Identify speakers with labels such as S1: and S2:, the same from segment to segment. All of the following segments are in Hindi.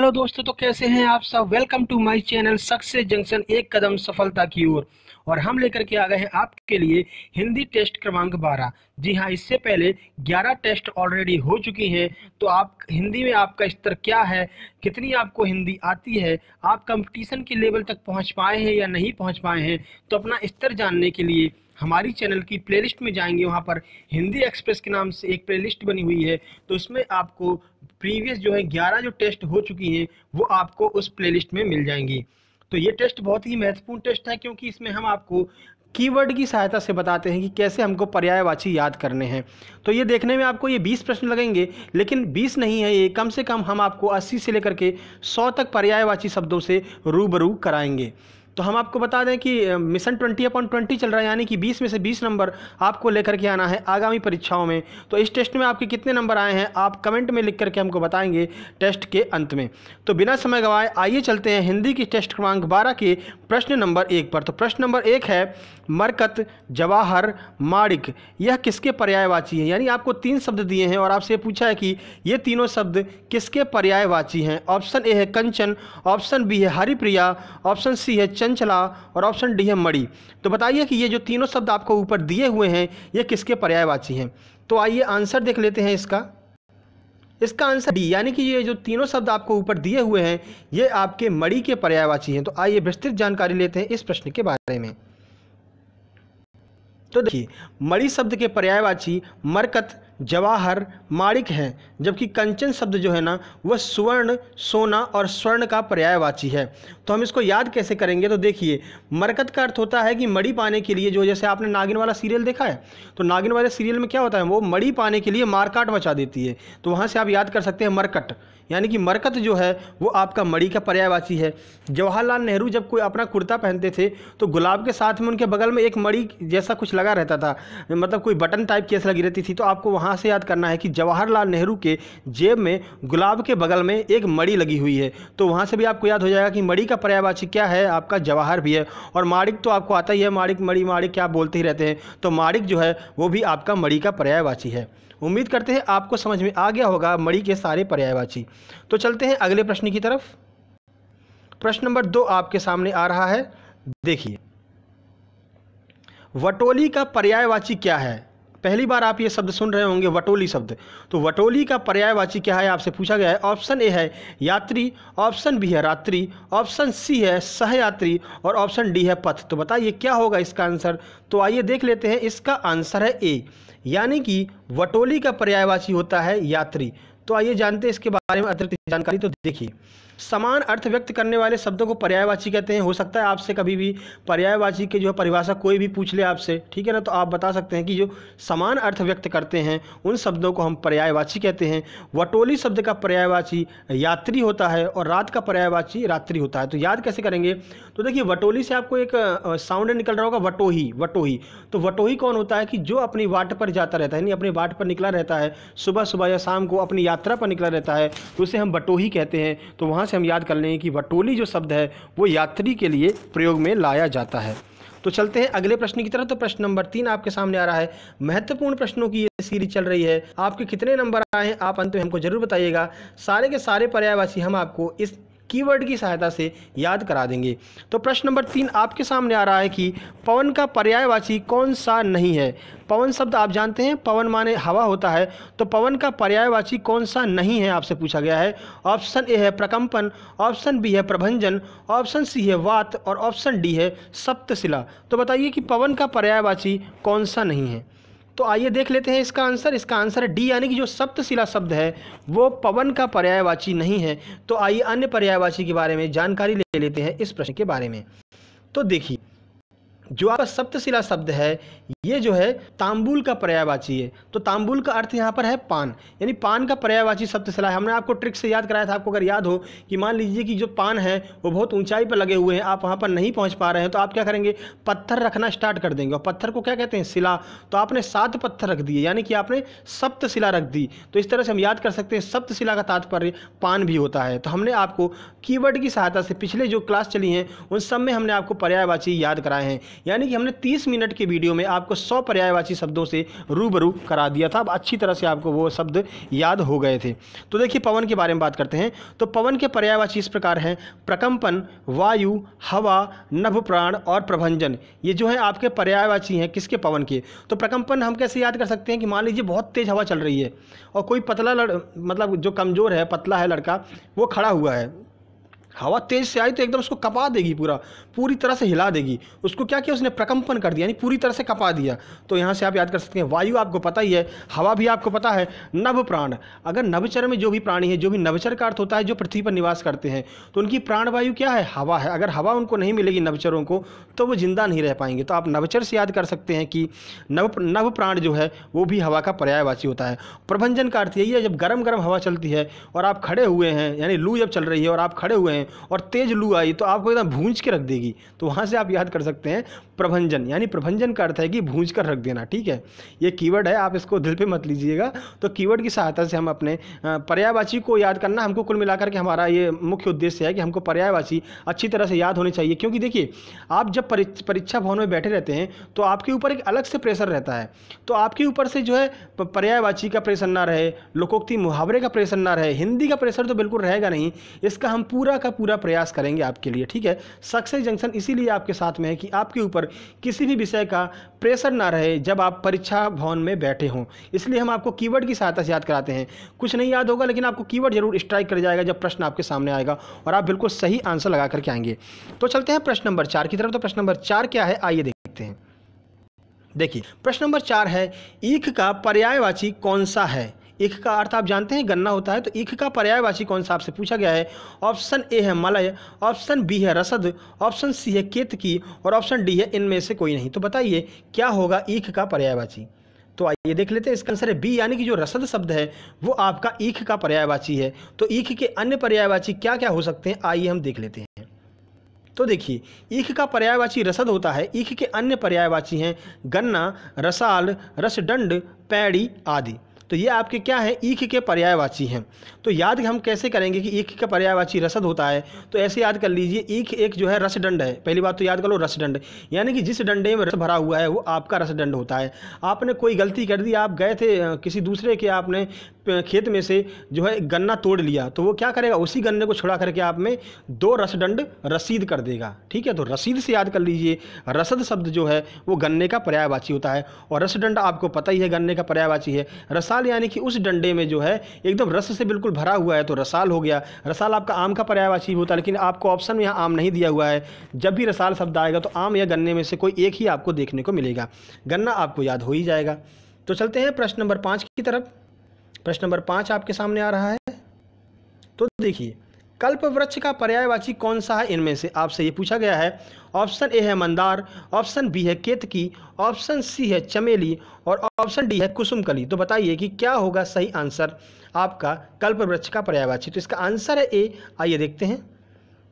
S1: हेलो दोस्तों तो कैसे हैं आप सब welcome to my channel success junction एक कदम सफलता की ओर और हम लेकर के आ गए हैं आपके लिए हिंदी टेस्ट क्रमांक 12 जी हाँ इससे पहले 11 टेस्ट ऑलरेडी हो चुकी हैं तो आप हिंदी में आपका स्तर क्या है कितनी आपको हिंदी आती है आप कंपटीशन के लेवल तक पहुँच पाए हैं या नहीं पहुँच पाए हैं तो अपना स्तर जानने के लिए हमारी चैनल की प्लेलिस्ट में जाएंगे वहाँ पर हिंदी एक्सप्रेस के नाम से एक प्लेलिस्ट बनी हुई है तो उसमें आपको प्रीवियस जो है ग्यारह जो टेस्ट हो चुकी हैं वो आपको उस प्लेलिस्ट में मिल जाएंगी तो ये टेस्ट बहुत ही महत्वपूर्ण टेस्ट है क्योंकि इसमें हम आपको कीवर्ड की सहायता से बताते हैं कि कैसे हमको पर्यायवाची याद करने हैं तो ये देखने में आपको ये 20 प्रश्न लगेंगे लेकिन 20 नहीं है ये कम से कम हम आपको 80 से लेकर के 100 तक पर्यायवाची शब्दों से रूबरू कराएंगे तो हम आपको बता दें कि मिशन ट्वेंटी अपॉन ट्वेंटी चल रहा है यानी कि बीस में से बीस नंबर आपको लेकर के आना है आगामी परीक्षाओं में तो इस टेस्ट में आपके कितने नंबर आए हैं आप कमेंट में लिख करके हमको बताएंगे टेस्ट के अंत में तो बिना समय गवाए आइए चलते हैं हिंदी की टेस्ट क्रमांक बारह के प्रश्न नंबर एक पर तो प्रश्न नंबर एक है मरकत जवाहर माणिक यह किसके पर्यायवाची है यानी आपको तीन शब्द दिए हैं और आपसे पूछा है कि ये तीनों शब्द किसके पर्यायवाची हैं ऑप्शन ए है कंचन ऑप्शन बी है हरिप्रिया ऑप्शन सी है चंचला और ऑप्शन डी है मड़ी तो बताइए कि ये जो तीनों शब्द आपको ऊपर दिए हुए हैं ये किसके पर्यायवाची हैं तो आइए आंसर देख लेते हैं इसका इसका आंसर डी यानी कि ये जो तीनों शब्द आपको ऊपर दिए हुए हैं ये आपके मड़ी के पर्यायवाची हैं तो आइए विस्तृत जानकारी लेते हैं इस प्रश्न के बारे में तो देखिए मड़ी शब्द के पर्यायवाची मरकत जवाहर माणिक है जबकि कंचन शब्द जो है ना वह स्वर्ण सोना और स्वर्ण का पर्यायवाची है तो हम इसको याद कैसे करेंगे तो देखिए मरकत का अर्थ होता है कि मड़ी पाने के लिए जो जैसे आपने नागिन वाला सीरियल देखा है तो नागिन वाले सीरियल में क्या होता है वो मड़ी पाने के लिए मारकाट मचा देती है तो वहाँ से आप याद कर सकते हैं मरकट यानी कि मरकत जो है वो आपका मड़ी का पर्यायवाची है जवाहरलाल नेहरू जब कोई अपना कुर्ता पहनते थे तो गुलाब के साथ में उनके बगल में एक मड़ी जैसा कुछ लगा रहता था मतलब कोई बटन टाइप केस लगी रहती थी तो आपको वहाँ से याद करना है कि जवाहरलाल नेहरू के जेब में गुलाब के बगल में एक मड़ी लगी हुई है तो वहाँ से भी आपको याद हो जाएगा कि मड़ी का पर्यायवाची क्या है आपका जवाहर भी है और माड़िक तो आपको आता ही है माड़िक मड़ी माड़िक क्या बोलते ही रहते हैं तो माड़िक जो है वो भी आपका मड़ी का पर्यायवाची है उम्मीद करते हैं आपको समझ में आ गया होगा मड़ी के सारे पर्यायवाची तो चलते हैं अगले प्रश्न की तरफ प्रश्न नंबर दो आपके सामने आ रहा है देखिए वटोली का पर्यायवाची क्या है पहली बार आप ये शब्द सुन रहे होंगे वटोली शब्द तो वटोली का पर्यायवाची क्या है आपसे पूछा गया है ऑप्शन ए है यात्री ऑप्शन बी है रात्रि ऑप्शन सी है सहयात्री और ऑप्शन डी है पथ तो बताइए क्या होगा इसका आंसर तो आइए देख लेते हैं इसका आंसर है ए यानी कि वटोली का पर्यायवाची होता है यात्री तो आइए जानते हैं इसके बारे में अतिरिक्त जानकारी तो देखिए समान अर्थ व्यक्त करने वाले शब्दों को पर्यायवाची कहते हैं हो सकता है आपसे कभी भी पर्यायवाची के जो है परिभाषा कोई भी पूछ ले आपसे ठीक है ना तो आप बता सकते हैं कि जो समान अर्थ व्यक्त करते हैं उन शब्दों को हम पर्यायवाची कहते हैं वटोली शब्द का पर्यायवाची यात्री होता है और रात का पर्यायवाची रात्रि होता है तो याद कैसे करेंगे तो देखिए वटोली से आपको एक साउंड निकल रहा होगा वटोही वटोही तो वटोही कौन होता है कि जो अपनी वाट पर जाता रहता है यानी अपनी वाट पर निकला रहता है सुबह सुबह या शाम को अपनी यात्रा पर निकला रहता है तो उसे हम वटोही कहते हैं तो वहाँ यहाँ से हम याद कर लेंगे कि वटोली जो शब्द है वो यात्री के लिए प्रयोग में लाया जाता है तो चलते हैं अगले प्रश्न की तरफ तो प्रश्न नंबर तीन आपके सामने आ रहा है महत्वपूर्ण प्रश्नों की ये सीरीज चल रही है आपके कितने नंबर आए हैं आप अंत में हमको जरूर बताइएगा सारे के सारे पर्यायवासी हम आपको इस कीवर्ड की सहायता से याद करा देंगे तो प्रश्न नंबर तीन आपके सामने आ रहा है कि पवन का पर्यायवाची कौन सा नहीं है पवन शब्द आप जानते हैं पवन माने हवा होता है तो पवन का पर्यायवाची कौन सा नहीं है आपसे पूछा गया है ऑप्शन ए है प्रकंपन ऑप्शन बी है प्रभंजन ऑप्शन सी है वात और ऑप्शन डी है सप्तशिला तो बताइए कि पवन का पर्यायवाची कौन सा नहीं है तो आइए देख लेते हैं इसका आंसर इसका आंसर डी यानी कि जो सप्तशिला शब्द है वो पवन का पर्यायवाची नहीं है तो आइए अन्य पर्यायवाची के बारे में जानकारी ले लेते हैं इस प्रश्न के बारे में तो देखिए जो आपका सप्तशिला शब्द है ये जो है तांबुल का पर्यायवाची है तो तांबुल का अर्थ यहाँ पर है पान यानी पान का पर्यायवाची सप्तशिला है हमने आपको ट्रिक से याद कराया था आपको अगर याद हो कि मान लीजिए कि जो पान है वो बहुत ऊंचाई पर लगे हुए हैं आप वहाँ पर नहीं पहुँच पा रहे हैं तो आप क्या करेंगे पत्थर रखना स्टार्ट कर देंगे और पत्थर को क्या कहते हैं शिला तो आपने सात पत्थर रख दिए यानी कि आपने सप्तशिला रख दी तो इस तरह से हम याद कर सकते हैं सप्तशिला का तात्पर्य पान भी होता है तो हमने आपको कीवर्ड की सहायता से पिछले जो क्लास चली हैं उन सब में हमने आपको पर्यायवाची याद कराए हैं यानी कि हमने तीस मिनट की वीडियो में आपको सौ पर्यायवाची शब्दों से रूबरू करा दिया था अब अच्छी तरह से आपको वो शब्द याद हो गए थे तो देखिए पवन के बारे में बात करते हैं तो पवन के पर्यायवाची इस प्रकार हैं प्रकम्पन वायु हवा नभ प्राण और प्रभंजन ये जो है आपके पर्यायवाची हैं किसके पवन के तो प्रकम्पन हम कैसे याद कर सकते हैं कि मान लीजिए बहुत तेज़ हवा चल रही है और कोई पतला लड़ मतलब जो कमज़ोर है पतला है लड़का वो खड़ा हुआ है हवा तेज से आई तो एकदम उसको कपा देगी पूरा पूरी तरह से हिला देगी उसको क्या किया उसने प्रकम्पन कर दिया यानी पूरी तरह से कपा दिया तो यहाँ से आप याद कर सकते हैं वायु आपको पता ही है हवा भी आपको पता है नभ प्राण अगर नवचर में जो भी प्राणी है जो भी नवचर का अर्थ होता है जो पृथ्वी पर निवास करते हैं तो उनकी प्राणवायु क्या है हवा है अगर हवा उनको नहीं मिलेगी नवचरों को तो वो जिंदा नहीं रह पाएंगे तो आप नवचर से याद कर सकते हैं कि नव नव प्राण जो है वो भी हवा का पर्यायवाची होता है प्रभंजन का अर्थ यही है जब गर्म गर्म हवा चलती है और आप खड़े हुए हैं यानी लू जब चल रही है और आप खड़े हुए हैं और तेज़ लू आई तो आपको एकदम भूंज के रख देगी तो वहाँ से आप याद कर सकते हैं प्रभंजन यानी प्रभंजन का अर्थ है कि भूंज कर रख देना ठीक है ये कीवर्ड है आप इसको दिल पे मत लीजिएगा तो कीवर्ड की सहायता से हम अपने पर्यायवाची को याद करना हमको कुल मिलाकर के हमारा ये मुख्य उद्देश्य है कि हमको पर्यायवाची अच्छी तरह से याद होनी चाहिए क्योंकि देखिए आप जब परीक्षा भवन में बैठे रहते हैं तो आपके ऊपर एक अलग से प्रेशर रहता है तो आपके ऊपर से जो है पर्यायवाची का प्रेशर ना रहे लोकोक्ति मुहावरे का प्रेशर ना रहे हिंदी का प्रेशर तो बिल्कुल रहेगा नहीं इसका हम पूरा का पूरा प्रयास करेंगे आपके लिए ठीक है सक्सेस जंक्शन इसीलिए आपके साथ में है कि आपके ऊपर किसी भी विषय का प्रेशर ना रहे जब आप परीक्षा भवन में बैठे हों इसलिए हम आपको कीवर्ड की सहायता से याद कराते हैं कुछ नहीं याद होगा लेकिन आपको कीवर्ड जरूर स्ट्राइक कर जाएगा जब प्रश्न आपके सामने आएगा और आप बिल्कुल सही आंसर लगा करके आएंगे तो चलते हैं प्रश्न नंबर चार की तरफ तो प्रश्न नंबर चार क्या है आइए देखते हैं देखिए प्रश्न नंबर चार है ईख का पर्यायवाची कौन सा है इख का अर्थ आप जानते हैं गन्ना होता है तो इख का पर्यायवाची कौन सा आपसे पूछा गया है ऑप्शन ए है मलय ऑप्शन बी है रसद ऑप्शन सी है केत की और ऑप्शन डी है इनमें से कोई नहीं तो बताइए क्या होगा ईख का पर्यायवाची तो आइए देख लेते हैं इसका आंसर है बी यानी कि जो रसद शब्द है वो आपका ईख का पर्यायवाची है तो ईख के अन्य पर्यायवाची क्या क्या हो सकते हैं आइए हम देख लेते हैं तो देखिए ईख का पर्यायवाची रसद होता है ईख के अन्य पर्यायवाची हैं गन्ना रसाल रसडंड पैड़ी आदि तो ये आपके क्या है ईख के पर्यायवाची हैं तो याद हम कैसे करेंगे कि ईख का पर्यायवाची रसद होता है तो ऐसे याद कर लीजिए ईख एक जो है रसदंड है पहली बात तो याद कर लो रसदंड यानी कि जिस डंडे में रस भरा हुआ है वो आपका रसदंड होता है आपने कोई गलती कर दी आप गए थे किसी दूसरे के आपने खेत में से जो है गन्ना तोड़ लिया तो वो क्या करेगा उसी गन्ने को छुड़ा करके आप में दो रसदंड रसीद कर देगा ठीक है तो रसीद से याद कर लीजिए रसद शब्द जो है वो गन्ने का पर्यायवाची होता है और रसदंड आपको पता ही है गन्ने का पर्यायवाची है रसाल यानी कि उस डंडे में जो है एकदम रस से बिल्कुल भरा हुआ है तो रसाल हो गया रसाल आपका आम का पर्यायवाची होता है लेकिन आपको ऑप्शन में यहाँ आम नहीं दिया हुआ है जब भी रसाल शब्द आएगा तो आम या गन्ने में से कोई एक ही आपको देखने को मिलेगा गन्ना आपको याद हो ही जाएगा तो चलते हैं प्रश्न नंबर पाँच की तरफ प्रश्न नंबर पाँच आपके सामने आ रहा है तो देखिए कल्प वृक्ष का पर्यायवाची कौन सा है इनमें से आपसे ये पूछा गया है ऑप्शन ए है मंदार ऑप्शन बी है केतकी ऑप्शन सी है चमेली और ऑप्शन डी है कुसुमकली तो बताइए कि क्या होगा सही आंसर आपका कल्प वृक्ष का पर्यायवाची तो इसका आंसर है ए आइए देखते हैं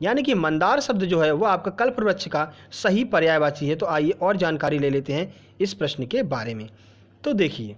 S1: यानी कि मंदार शब्द जो है वह आपका कल्प वृक्ष का सही पर्यायवाची है तो आइए और जानकारी ले लेते हैं इस प्रश्न के बारे में तो देखिए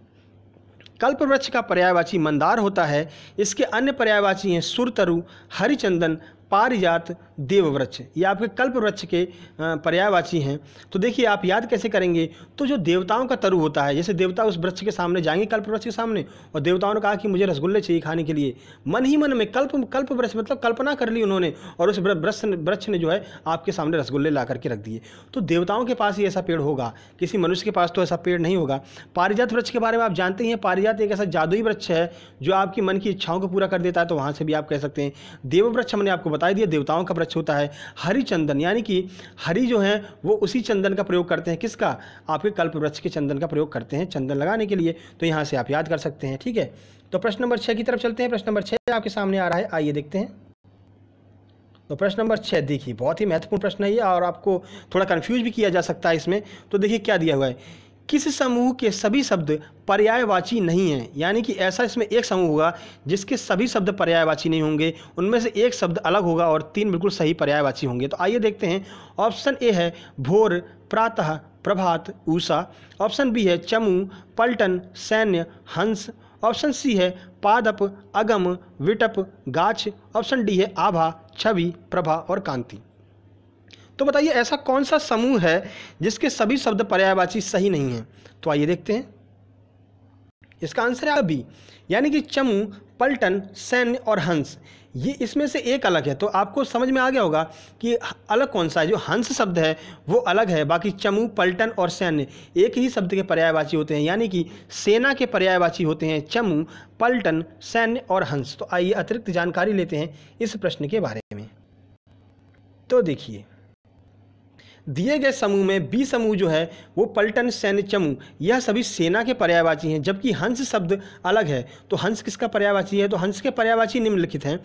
S1: कल्प वृक्ष का पर्यायवाची मंदार होता है इसके अन्य पर्यायवाची हैं सुरतरु हरिचंदन पारिजात देव वृक्ष ये आपके कल्प वृक्ष के पर्यायवाची हैं तो देखिए आप याद कैसे करेंगे तो जो देवताओं का तरु होता है जैसे देवता उस वृक्ष के सामने जाएंगे कल्प वृक्ष के सामने और देवताओं ने कहा कि मुझे रसगुल्ले चाहिए खाने के लिए मन ही मन में कल्प कल्प वृक्ष मतलब कल्पना कर ली उन्होंने और उस वृक्ष वृक्ष ने जो है आपके सामने रसगुल्ले ला करके रख दिए तो देवताओं के पास ही ऐसा पेड़ होगा किसी मनुष्य के पास तो ऐसा पेड़ नहीं होगा पारिजात वृक्ष के बारे में आप जानते ही हैं पारिजात एक ऐसा जादुई वृक्ष है जो आपकी मन की इच्छाओं को पूरा कर देता है तो वहाँ से भी आप कह सकते हैं देव वृक्ष हमने आपको बता दिया देवताओं का वृक्ष वृक्ष होता है हरी चंदन यानी कि हरी जो है वो उसी चंदन का प्रयोग करते हैं किसका आपके कल्प वृक्ष के चंदन का प्रयोग करते हैं चंदन लगाने के लिए तो यहाँ से आप याद कर सकते हैं ठीक है तो प्रश्न नंबर छः की तरफ चलते हैं प्रश्न नंबर छः आपके सामने आ रहा है आइए देखते हैं तो प्रश्न नंबर छः देखिए बहुत ही महत्वपूर्ण प्रश्न है ये और आपको थोड़ा कन्फ्यूज भी किया जा सकता है इसमें तो देखिए क्या दिया हुआ है किस समूह के सभी शब्द पर्यायवाची नहीं हैं यानी कि ऐसा इसमें एक समूह होगा जिसके सभी शब्द पर्यायवाची नहीं होंगे उनमें से एक शब्द अलग होगा और तीन बिल्कुल सही पर्यायवाची होंगे तो आइए देखते हैं ऑप्शन ए है भोर प्रातः प्रभात ऊषा ऑप्शन बी है चमू पलटन सैन्य हंस ऑप्शन सी है पादप अगम विटप गाछ ऑप्शन डी है आभा छवि प्रभा और कांति तो बताइए ऐसा कौन सा समूह है जिसके सभी शब्द पर्यायवाची सही नहीं है तो आइए देखते हैं इसका आंसर है अभी यानी कि चमू पलटन सैन्य और हंस ये इसमें से एक अलग है तो आपको समझ में आ गया होगा कि अलग कौन सा है जो हंस शब्द है वो अलग है बाकी चमू पलटन और सैन्य एक ही शब्द के पर्यायवाची होते हैं यानी कि सेना के पर्यायवाची होते हैं चमू पलटन सैन्य और हंस तो आइए अतिरिक्त जानकारी लेते हैं इस प्रश्न के बारे में तो देखिए दिए गए समूह में बी समूह जो है वो पलटन सैन्य चमू यह सभी सेना के पर्यायवाची हैं जबकि हंस शब्द अलग है तो हंस किसका पर्यायवाची है तो हंस के पर्यायवाची निम्नलिखित हैं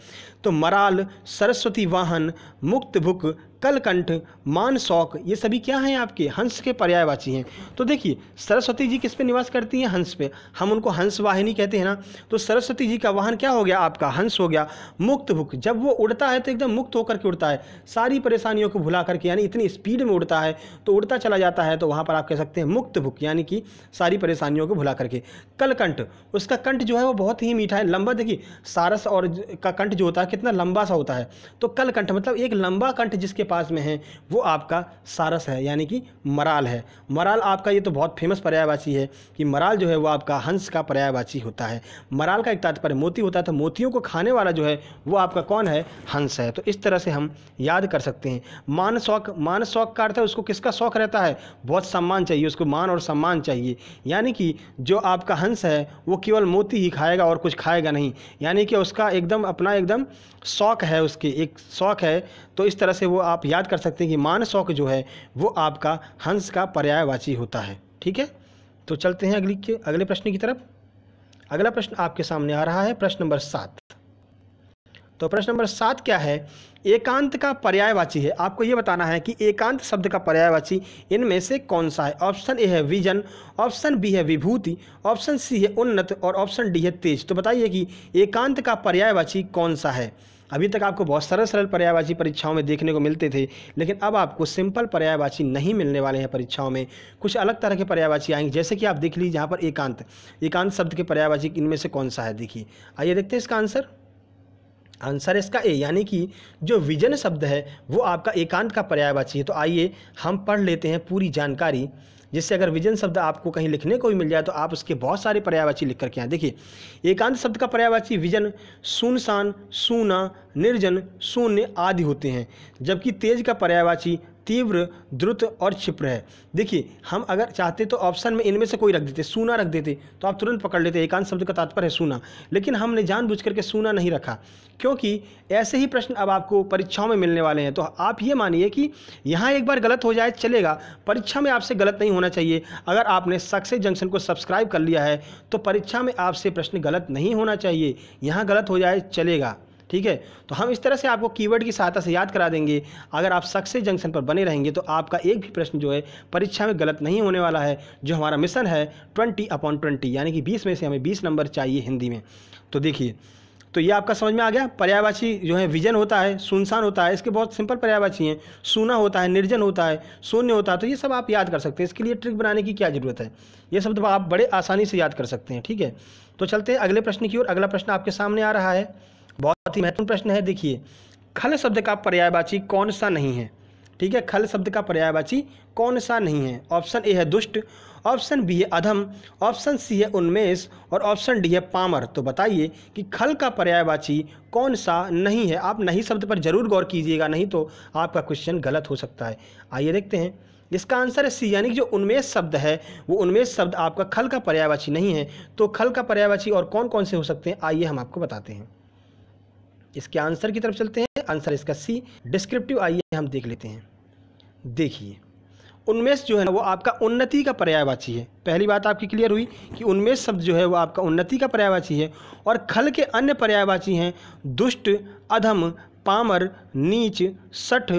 S1: तो मराल सरस्वती वाहन मुक्त भुक कलकंठ मानसौक ये सभी क्या हैं आपके हंस के पर्यायवाची हैं तो देखिए सरस्वती जी किस पे निवास करती हैं हंस पे हम उनको हंस वाहिनी कहते हैं ना तो सरस्वती जी का वाहन क्या हो गया आपका हंस हो गया मुक्त भुक जब वो उड़ता है तो एकदम मुक्त होकर के उड़ता है सारी परेशानियों को भुला करके यानी इतनी स्पीड में उड़ता है तो उड़ता चला जाता है तो वहाँ पर आप कह सकते हैं मुक्त भुक यानी कि सारी परेशानियों को भुला करके कलकंठ उसका कंठ जो है वो बहुत ही मीठा है लंबा देखिए सारस और का कंठ जो होता है कितना लंबा सा होता है तो कलकंठ मतलब एक लंबा कंठ जिसके पास में है वो आपका सारस है यानी कि मराल है मराल आपका ये तो बहुत फेमस पर्यायवाची है कि मराल जो है वो आपका हंस का पर्यायवाची होता है मराल का एक तात्पर्य मोती होता है तो मोतियों को खाने वाला जो है वो आपका कौन है हंस है तो इस तरह से हम याद कर सकते हैं मान शौक मान शौक का अर्थ है उसको किसका शौक रहता है बहुत सम्मान चाहिए उसको मान और सम्मान चाहिए यानी कि जो आपका हंस है वो केवल मोती ही खाएगा और कुछ खाएगा नहीं यानी कि उसका एकदम अपना एकदम शौक है उसके एक शौक है तो इस तरह से वो आप याद कर सकते हैं कि मान शौक जो है वो आपका हंस का पर्यायवाची होता है ठीक है तो चलते हैं अगली के अगले प्रश्न की तरफ अगला प्रश्न आपके सामने आ रहा है प्रश्न नंबर सात तो प्रश्न नंबर सात क्या है एकांत का पर्यायवाची है आपको ये बताना है कि एकांत शब्द का पर्यायवाची इनमें से कौन सा है ऑप्शन ए है विजन ऑप्शन बी है विभूति ऑप्शन सी है उन्नत और ऑप्शन डी है तेज तो बताइए कि एकांत का पर्यायवाची कौन सा है अभी तक आपको बहुत सरल सरल पर्यायवाची परीक्षाओं में देखने को मिलते थे लेकिन अब आपको सिंपल पर्यायवाची नहीं मिलने वाले हैं परीक्षाओं में कुछ अलग तरह के पर्यायवाची आएंगे जैसे कि आप देख लीजिए यहाँ पर एकांत एकांत शब्द के पर्यायवाची इनमें से कौन सा है देखिए आइए देखते हैं इसका आंसर आंसर इसका ए यानी कि जो विजन शब्द है वो आपका एकांत का पर्यायवाची है तो आइए हम पढ़ लेते हैं पूरी जानकारी जिससे अगर विजन शब्द आपको कहीं लिखने को भी मिल जाए तो आप उसके बहुत सारे पर्यायवाची लिख करके आए देखिए एकांत शब्द का पर्यायवाची विजन सुनसान सूना निर्जन शून्य आदि होते हैं जबकि तेज का पर्यायवाची तीव्र द्रुत और क्षिप्र है देखिए हम अगर चाहते तो ऑप्शन में इनमें से कोई रख देते सूना रख देते तो आप तुरंत पकड़ लेते एकांत शब्द का तात्पर्य है सूना लेकिन हमने जानबूझ करके सूना नहीं रखा क्योंकि ऐसे ही प्रश्न अब आपको परीक्षाओं में मिलने वाले हैं तो आप ये मानिए कि यहाँ एक बार गलत हो जाए चलेगा परीक्षा में आपसे गलत नहीं होना चाहिए अगर आपने सक्सेस जंक्शन को सब्सक्राइब कर लिया है तो परीक्षा में आपसे प्रश्न गलत नहीं होना चाहिए यहाँ गलत हो जाए चलेगा ठीक है तो हम इस तरह से आपको कीवर्ड की सहायता से याद करा देंगे अगर आप सक्सेस जंक्शन पर बने रहेंगे तो आपका एक भी प्रश्न जो है परीक्षा में गलत नहीं होने वाला है जो हमारा मिशन है ट्वेंटी अपॉन ट्वेंटी यानी कि बीस में से हमें बीस नंबर चाहिए हिंदी में तो देखिए तो ये आपका समझ में आ गया पर्यायवाची जो है विजन होता है सुनसान होता है इसके बहुत सिंपल पर्यायवाची हैं सुना होता है निर्जन होता है शून्य होता है तो ये सब आप याद कर सकते हैं इसके लिए ट्रिक बनाने की क्या ज़रूरत है ये सब तो आप बड़े आसानी से याद कर सकते हैं ठीक है तो चलते हैं अगले प्रश्न की ओर अगला प्रश्न आपके सामने आ रहा है बहुत ही महत्वपूर्ण प्रश्न है देखिए खल शब्द का पर्यायवाची कौन सा नहीं है ठीक है खल शब्द का पर्यायवाची कौन सा नहीं है ऑप्शन ए है दुष्ट ऑप्शन बी है अधम ऑप्शन सी है उन्मेष और ऑप्शन डी है पामर तो बताइए कि खल का पर्यायवाची कौन सा नहीं है आप नहीं शब्द पर जरूर गौर कीजिएगा नहीं तो आपका क्वेश्चन गलत हो सकता है आइए देखते हैं इसका आंसर है सी यानी कि जो उन्मेष शब्द है वो उन्मेष शब्द आपका खल का पर्यायवाची नहीं है तो खल का पर्यायवाची और कौन कौन से हो सकते हैं आइए हम आपको बताते हैं इसके आंसर की तरफ चलते हैं आंसर इसका सी डिस्क्रिप्टिव आइए हम देख लेते हैं देखिए उन्मेष जो है ना वो आपका उन्नति का पर्यायवाची है पहली बात आपकी क्लियर हुई कि उन्मेष शब्द जो है वो आपका उन्नति का पर्यायवाची है और खल के अन्य पर्यायवाची हैं दुष्ट अधम पामर नीच सठ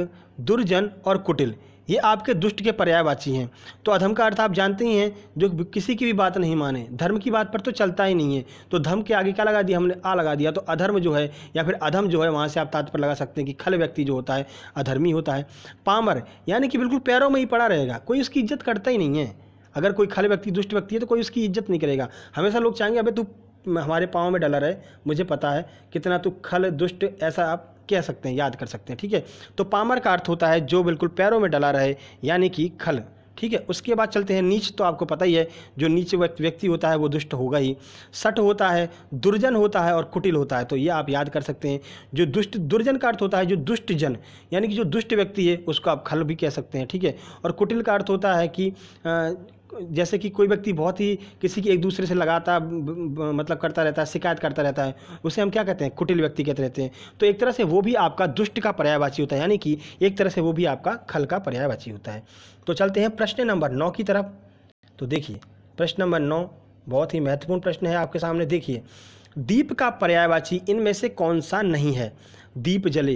S1: दुर्जन और कुटिल ये आपके दुष्ट के पर्यायवाची हैं तो अधम का अर्थ आप जानते ही हैं जो किसी की भी बात नहीं माने धर्म की बात पर तो चलता ही नहीं है तो धर्म के आगे क्या लगा दिया हमने आ लगा दिया तो अधर्म जो है या फिर अधम जो है वहाँ से आप तात्पर्य लगा सकते हैं कि खल व्यक्ति जो होता है अधर्मी होता है पामर यानी कि बिल्कुल पैरों में ही पड़ा रहेगा कोई उसकी इज्जत करता ही नहीं है अगर कोई खल व्यक्ति दुष्ट व्यक्ति है तो कोई उसकी इज्जत नहीं करेगा हमेशा लोग चाहेंगे अभी तू हमारे पाँव में डला रहे मुझे पता है कितना तू खल दुष्ट ऐसा आप कह सकते हैं याद कर सकते हैं ठीक है तो पामर का अर्थ होता है जो बिल्कुल पैरों में डला रहे यानी कि खल ठीक है उसके बाद चलते हैं नीच तो आपको पता ही है जो नीच व्यक्ति होता है वो दुष्ट होगा ही सट होता है दुर्जन होता है और कुटिल होता है तो ये आप याद कर सकते हैं जो दुष्ट दुर्जन का अर्थ होता है जो दुष्ट जन यानी कि जो दुष्ट व्यक्ति है उसको आप खल भी कह सकते हैं ठीक है और कुटिल का अर्थ होता है कि आ, जैसे कि कोई व्यक्ति बहुत ही किसी की एक दूसरे से लगाता मतलब करता रहता है शिकायत करता रहता है उसे हम क्या कहते हैं कुटिल व्यक्ति कहते रहते हैं तो एक तरह से वो भी आपका दुष्ट का पर्यायवाची होता है यानी कि एक तरह से वो भी आपका खल का पर्यायवाची होता है तो चलते हैं प्रश्न नंबर नौ की तरफ तो देखिए प्रश्न नंबर नौ बहुत ही महत्वपूर्ण प्रश्न है आपके सामने देखिए दीप का पर्यायवाची इनमें से कौन सा नहीं है दीप जले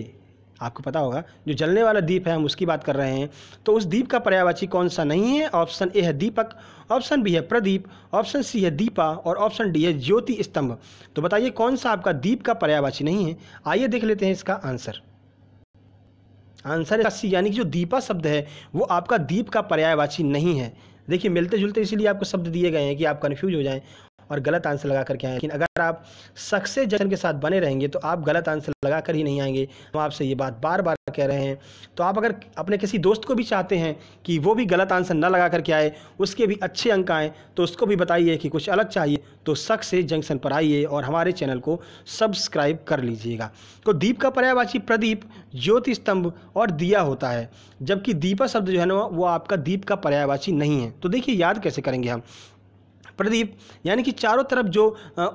S1: आपको पता होगा जो जलने वाला दीप है हम उसकी बात कर रहे हैं तो उस दीप का पर्यावाची कौन सा नहीं है ऑप्शन ए है दीपक ऑप्शन बी है प्रदीप ऑप्शन सी है दीपा और ऑप्शन डी है ज्योति स्तंभ तो बताइए कौन सा आपका दीप का पर्यावाची नहीं है आइए देख लेते हैं इसका आंसर आंसर सी यानी कि जो दीपा शब्द है वो आपका दीप का पर्यायवाची नहीं है देखिए मिलते जुलते इसीलिए आपको शब्द दिए गए हैं कि आप कन्फ्यूज हो जाएं और गलत आंसर लगा करके आए लेकिन अगर आप सक्सेस जजन के साथ बने रहेंगे तो आप गलत आंसर लगा कर ही नहीं आएंगे हम तो आपसे ये बात बार बार कह रहे हैं तो आप अगर अपने किसी दोस्त को भी चाहते हैं कि वो भी गलत आंसर ना लगा करके आए उसके भी अच्छे अंक आएँ तो उसको भी बताइए कि कुछ अलग चाहिए तो से जंक्शन पर आइए और हमारे चैनल को सब्सक्राइब कर लीजिएगा तो दीप का पर्यायवाची प्रदीप ज्योति स्तंभ और दिया होता है जबकि दीपा शब्द जो है ना वो आपका दीप का पर्यायवाची नहीं है तो देखिए याद कैसे करेंगे हम प्रदीप यानी कि चारों तरफ जो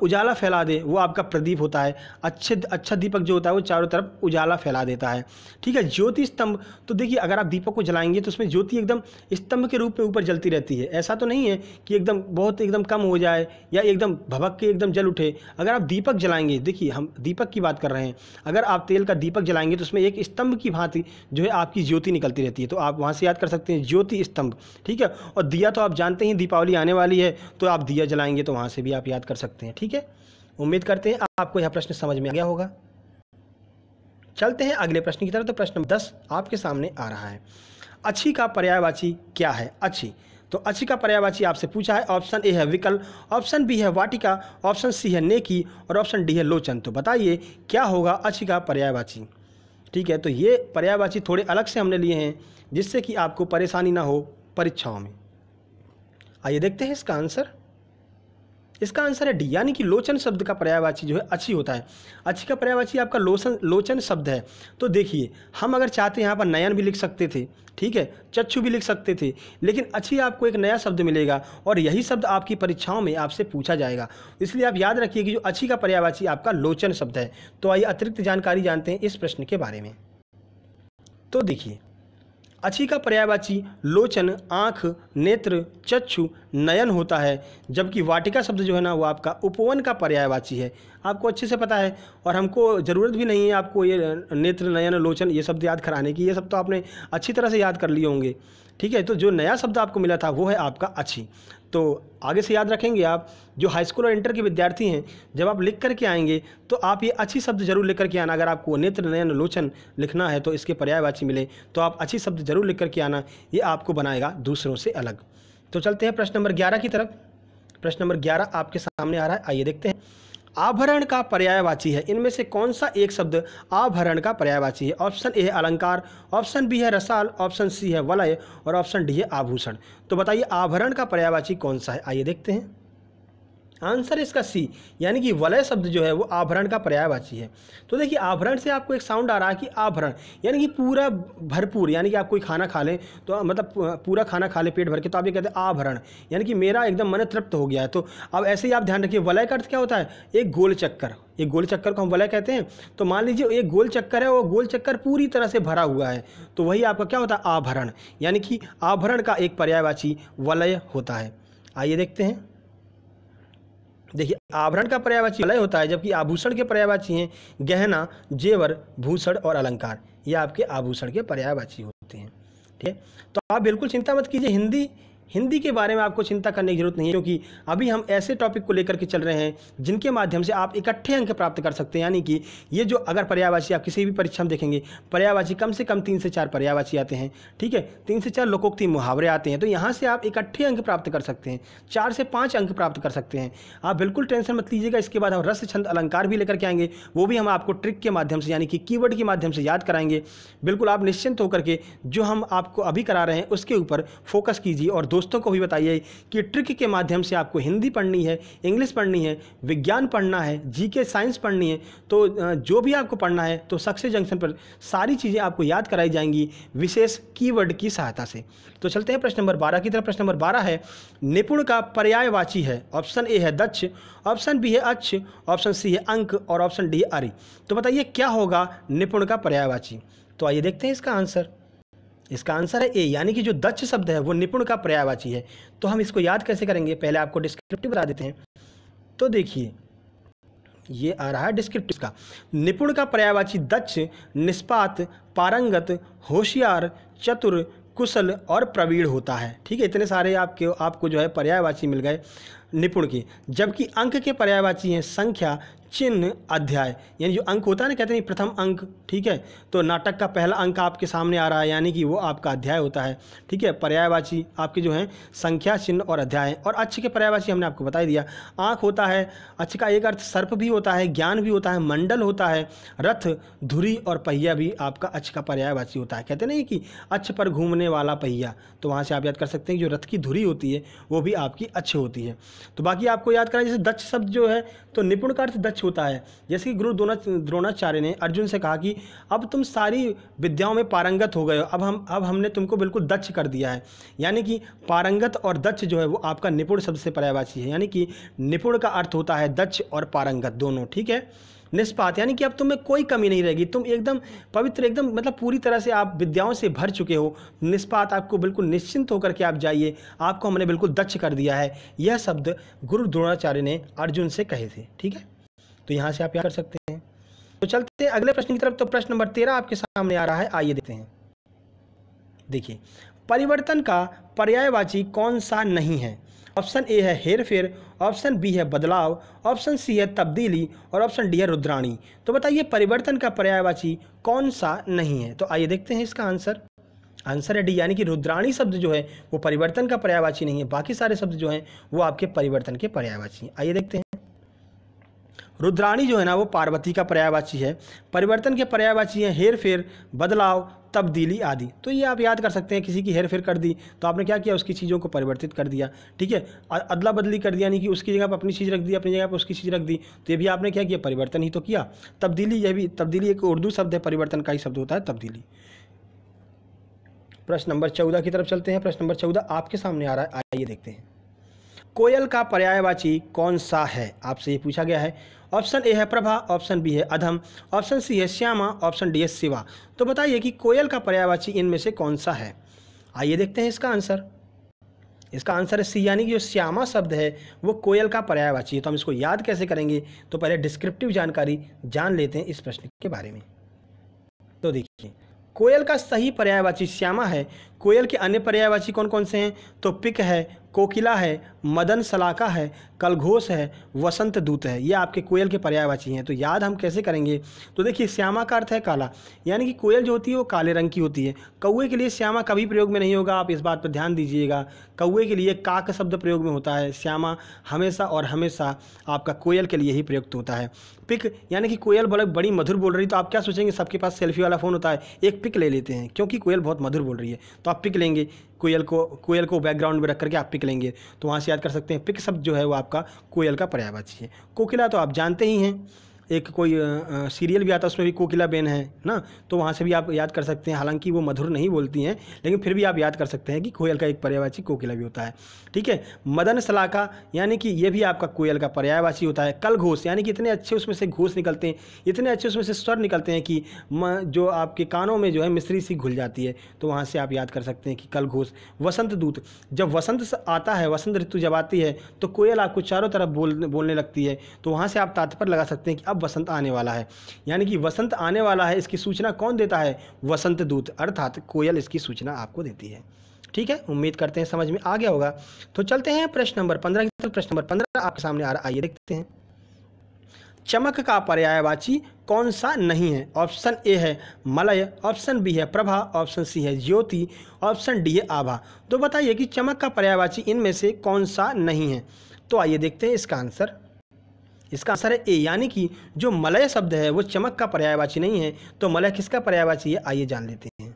S1: उजाला फैला दे वो आपका प्रदीप होता है अच्छे अच्छा दीपक जो होता है वो चारों तरफ उजाला फैला देता है ठीक है ज्योति स्तंभ तो देखिए अगर आप दीपक को जलाएंगे तो उसमें ज्योति एकदम स्तंभ के रूप में ऊपर जलती रहती है ऐसा तो नहीं है कि एकदम बहुत एकदम कम हो जाए या एकदम भभक के एकदम जल उठे अगर आप दीपक जलाएंगे देखिए हम दीपक की बात कर रहे हैं अगर आप तेल का दीपक जलाएंगे तो उसमें एक स्तंभ की भांति जो है आपकी ज्योति निकलती रहती है तो आप वहाँ से याद कर सकते हैं ज्योति स्तंभ ठीक है और दिया तो आप जानते ही दीपावली आने वाली है तो आप दिया जलाएंगे तो वहाँ से भी आप याद कर सकते हैं ठीक है उम्मीद करते हैं आपको यह प्रश्न समझ में आ गया होगा चलते हैं अगले प्रश्न की तरफ तो प्रश्न दस आपके सामने आ रहा है अच्छी का पर्यायवाची क्या है अच्छी तो अच्छी का पर्यायवाची आपसे पूछा है ऑप्शन ए है विकल ऑप्शन बी है वाटिका ऑप्शन सी है नेकी और ऑप्शन डी है लोचन तो बताइए क्या होगा अच्छी का पर्यायवाची ठीक है तो ये पर्यायवाची थोड़े अलग से हमने लिए हैं जिससे कि आपको परेशानी ना हो परीक्षाओं में आइए देखते हैं इसका आंसर इसका आंसर है डी यानी कि लोचन शब्द का पर्यायवाची जो है अच्छी होता है अच्छी का पर्यायवाची आपका लोचन लोचन शब्द है तो देखिए हम अगर चाहते यहाँ पर नयन भी लिख सकते थे ठीक है चक्षु भी लिख सकते थे लेकिन अच्छी आपको एक नया शब्द मिलेगा और यही शब्द आपकी परीक्षाओं में आपसे पूछा जाएगा इसलिए आप याद रखिए कि जो अच्छी का पर्यायवाची आपका लोचन शब्द है तो आइए अतिरिक्त जानकारी जानते हैं इस प्रश्न के बारे में तो देखिए अच्छी का पर्यायवाची लोचन आँख नेत्र चक्षु नयन होता है जबकि वाटिका शब्द जो है ना वो आपका उपवन का पर्यायवाची है आपको अच्छे से पता है और हमको ज़रूरत भी नहीं है आपको ये नेत्र नयन लोचन ये शब्द याद कराने की ये सब तो आपने अच्छी तरह से याद कर लिए होंगे ठीक है तो जो नया शब्द आपको मिला था वो है आपका अच्छी तो आगे से याद रखेंगे आप जो हाई स्कूल और इंटर के विद्यार्थी हैं जब आप लिख करके आएंगे तो आप ये अच्छी शब्द जरूर लिख करके आना अगर आपको नेत्र नयन लोचन लिखना है तो इसके पर्यायवाची मिले तो आप अच्छी शब्द जरूर लिख करके आना ये आपको बनाएगा दूसरों से अलग तो चलते हैं प्रश्न नंबर ग्यारह की तरफ प्रश्न नंबर ग्यारह आपके सामने आ रहा है आइए देखते हैं आभरण का पर्यायवाची है इनमें से कौन सा एक शब्द आभरण का पर्यायवाची है ऑप्शन ए है अलंकार ऑप्शन बी है रसाल ऑप्शन सी है वलय और ऑप्शन डी है आभूषण तो बताइए आभरण का पर्यायवाची कौन सा है आइए देखते हैं आंसर इसका सी यानी कि वलय शब्द जो है वो आभरण का पर्यायवाची है तो देखिए आभरण से आपको एक साउंड आ रहा है कि आभरण यानी कि पूरा भरपूर यानी कि आप कोई खाना खा लें तो मतलब पूरा खाना खा लें पेट भर के तो आप ये कहते हैं आभरण यानी कि मेरा एकदम मन तृप्त हो गया है तो अब ऐसे ही आप ध्यान रखिए वलय का अर्थ क्या होता है एक गोल चक्कर एक गोल चक्कर को हम वलय कहते हैं तो मान लीजिए एक गोल चक्कर है वो गोल चक्कर पूरी तरह से भरा हुआ है तो वही आपका क्या होता है आभरण यानी कि आभरण का एक पर्यायवाची वलय होता है आइए देखते हैं देखिए आभरण का पर्यायवाची अलय होता है जबकि आभूषण के पर्यायवाची हैं गहना जेवर भूषण और अलंकार ये आपके आभूषण के पर्यायवाची होते हैं ठीक है तो आप बिल्कुल चिंता मत कीजिए हिंदी हिंदी के बारे में आपको चिंता करने की जरूरत नहीं है क्योंकि अभी हम ऐसे टॉपिक को लेकर के चल रहे हैं जिनके माध्यम से आप इकट्ठे अंक प्राप्त कर सकते हैं यानी कि ये जो अगर पर्यायवाची आप किसी भी परीक्षा में देखेंगे पर्यायवाची कम से कम तीन से चार पर्यायवाची आते हैं ठीक है तीन से चार लोकोक्ति मुहावरे आते हैं तो यहाँ से आप इकट्ठे अंक प्राप्त कर सकते हैं चार से पाँच अंक प्राप्त कर सकते हैं आप बिल्कुल टेंशन मत लीजिएगा इसके बाद हम रस छंद अलंकार भी लेकर के आएंगे वो भी हम आपको ट्रिक के माध्यम से यानी कि कीवर्ड के माध्यम से याद कराएंगे बिल्कुल आप निश्चिंत होकर के जो हम आपको अभी करा रहे हैं उसके ऊपर फोकस कीजिए और दो दोस्तों को भी बताइए कि ट्रिक के माध्यम से आपको हिंदी पढ़नी है इंग्लिश पढ़नी है विज्ञान पढ़ना है जीके साइंस पढ़नी है तो जो भी आपको पढ़ना है तो सक्सेस जंक्शन पर सारी चीज़ें आपको याद कराई जाएंगी विशेष कीवर्ड की सहायता से तो चलते हैं प्रश्न नंबर बारह की तरफ प्रश्न नंबर बारह है निपुण का वाची है ऑप्शन ए है दक्ष ऑप्शन बी है अच्छ ऑप्शन सी है अंक और ऑप्शन डी है अरि तो बताइए क्या होगा निपुण का पर्यायवाची तो आइए देखते हैं इसका आंसर इसका आंसर है ए यानी कि जो दक्ष शब्द है वो निपुण का पर्यायवाची है तो हम इसको याद कैसे करेंगे पहले आपको डिस्क्रिप्टिव बता देते हैं तो देखिए ये आ रहा है डिस्क्रिप्टिव का निपुण का पर्यायवाची दक्ष निष्पात पारंगत होशियार चतुर कुशल और प्रवीण होता है ठीक है इतने सारे आपके आपको जो है पर्यायवाची मिल गए निपुण की जबकि अंक के पर्यायवाची हैं संख्या चिन्ह अध्याय यानी जो अंक होता है ना कहते हैं प्रथम अंक ठीक है तो नाटक का पहला अंक आपके सामने आ रहा है यानी कि वो आपका अध्याय होता है ठीक है पर्यायवाची आपके जो हैं संख्या चिन्ह और अध्याय और अच्छ के पर्यायवाची हमने आपको बताई दिया आँख होता है अच्छ का एक अर्थ सर्प भी होता है ज्ञान भी होता है मंडल होता है रथ धुरी और पहिया भी आपका अच्छ का पर्यायवाची होता है कहते नहीं कि अच्छ पर घूमने वाला पहिया तो वहाँ से आप याद कर सकते हैं जो रथ की धुरी होती है वो भी आपकी अच्छ होती है तो बाकी आपको याद करना जैसे दक्ष शब्द जो है तो निपुण का अर्थ दक्ष होता है जैसे कि गुरु द्रोणा द्रोणाचार्य ने अर्जुन से कहा कि अब तुम सारी विद्याओं में पारंगत हो गए हो अब हम अब हमने तुमको बिल्कुल दक्ष कर दिया है यानी कि पारंगत और दक्ष जो है वो आपका निपुण शब्द से पर्यावाची है यानी कि निपुण का अर्थ होता है दक्ष और पारंगत दोनों ठीक है निष्पात यानी कि अब तुम्हें कोई कमी नहीं रहेगी तुम एकदम पवित्र एकदम मतलब पूरी तरह से आप विद्याओं से भर चुके हो निष्पात आपको बिल्कुल निश्चिंत होकर के आप जाइए आपको हमने बिल्कुल दक्ष कर दिया है यह शब्द गुरु द्रोणाचार्य ने अर्जुन से कहे थे ठीक है तो यहाँ से आप क्या कर सकते हैं तो चलते हैं अगले प्रश्न की तरफ तो प्रश्न नंबर तेरह आपके सामने आ रहा है आइए देखते हैं देखिए परिवर्तन का पर्यायवाची कौन सा नहीं है ऑप्शन ए है हेर फेर ऑप्शन बी है बदलाव ऑप्शन सी है तब्दीली और ऑप्शन डी है रुद्राणी तो बताइए परिवर्तन का पर्यायवाची कौन सा नहीं है तो आइए देखते हैं इसका आंसर आंसर है डी यानी कि रुद्राणी शब्द जो है वो परिवर्तन का पर्यायवाची नहीं है बाकी सारे शब्द जो हैं वो आपके परिवर्तन के पर्यायवाची हैं आइए देखते हैं रुद्राणी जो है ना वो पार्वती का पर्यायवाची है परिवर्तन के पर्यायवाची हैं हेर फेर बदलाव तब्दीली आदि तो ये आप याद कर सकते हैं किसी की हेर फेर कर दी तो आपने क्या किया उसकी चीज़ों को परिवर्तित कर दिया ठीक है अदला बदली कर दिया यानी कि उसकी जगह पर अपनी चीज़ रख दी अपनी जगह पर उसकी चीज़ रख दी तो ये भी आपने क्या किया परिवर्तन ही तो किया तब्दीली यह भी तब्दीली एक उर्दू शब्द है परिवर्तन का ही शब्द होता है तब्दीली प्रश्न नंबर चौदह की तरफ चलते हैं प्रश्न नंबर चौदह आपके सामने आ रहा है आइए देखते हैं कोयल का पर्यायवाची कौन सा है आपसे ये पूछा गया है ऑप्शन ए है प्रभा ऑप्शन बी है अधम ऑप्शन सी है श्यामा ऑप्शन डी है शिवा तो बताइए कि कोयल का पर्यावाची इनमें से कौन सा है आइए देखते हैं इसका आंसर इसका आंसर है सी यानी कि जो श्यामा शब्द है वो कोयल का पर्यायवाची है तो हम इसको याद कैसे करेंगे तो पहले डिस्क्रिप्टिव जानकारी जान लेते हैं इस प्रश्न के बारे में तो देखिए कोयल का सही पर्यायवाची श्यामा है कोयल के अन्य पर्यायवाची कौन कौन से हैं तो पिक है कोकिला है मदन सलाका है कलघोष है वसंत दूत है ये आपके कोयल के पर्यायवाची हैं तो याद हम कैसे करेंगे तो देखिए श्यामा का अर्थ है काला यानी कि कोयल जो होती है वो काले रंग की होती है कौए के लिए श्यामा कभी प्रयोग में नहीं होगा आप इस बात पर ध्यान दीजिएगा कौए के लिए काक शब्द प्रयोग में होता है श्यामा हमेशा और हमेशा आपका कोयल के लिए ही प्रयुक्त होता है पिक यानी कि कोयल बड़े बड़ी मधुर बोल रही तो आप क्या सोचेंगे सबके पास सेल्फी वाला फ़ोन होता है एक पिक ले लेते हैं क्योंकि कोयल बहुत मधुर बोल रही है तो आप पिक लेंगे कोयल को कोयल को बैकग्राउंड में रख करके आप पिक लेंगे तो वहाँ से याद कर सकते हैं पिक शब्द जो है वो आपका कोयल का पर्यावाची है कोकिला तो आप जानते ही हैं एक कोई सीरियल भी आता है उसमें भी कोकिला बेन है ना तो वहाँ से भी आप याद कर सकते हैं हालांकि वो मधुर नहीं बोलती हैं लेकिन फिर भी आप याद कर सकते हैं कि कोयल का एक पर्यायवाची कोकिला भी होता है ठीक है मदन सलाका यानी कि ये भी आपका कोयल का पर्यायवाची होता है कल घोष यानी कि इतने अच्छे उसमें से घोष निकलते हैं इतने अच्छे उसमें से स्वर निकलते हैं कि जो आपके कानों में जो है मिश्री सी घुल जाती है तो वहाँ से आप याद कर सकते हैं कि कल घोष वसंत दूत जब वसंत आता है वसंत ऋतु जब आती है तो कोयल आपको चारों तरफ बोल बोलने लगती है तो वहाँ से आप तात्पर्य लगा सकते हैं कि अब वसंत आने वाला है यानी कि वसंत आने वाला है इसकी सूचना कौन देता है वसंत दूत अर्थात कोयल इसकी सूचना आपको देती है ठीक है उम्मीद करते हैं समझ में आ गया होगा तो चलते हैं प्रश्न नंबर पंद्रह की प्रश्न नंबर पंद्रह आपके सामने आ रहा आइए देखते हैं चमक का पर्यायवाची कौन सा नहीं है ऑप्शन ए है मलय ऑप्शन बी है प्रभा ऑप्शन सी है ज्योति ऑप्शन डी है आभा तो बताइए कि चमक का पर्यायवाची इनमें से कौन सा नहीं है तो आइए देखते हैं इसका आंसर इसका आंसर है ए यानी कि जो मलय शब्द है वो चमक का पर्यायवाची नहीं है तो मलय किसका पर्यायवाची है आइए जान लेते हैं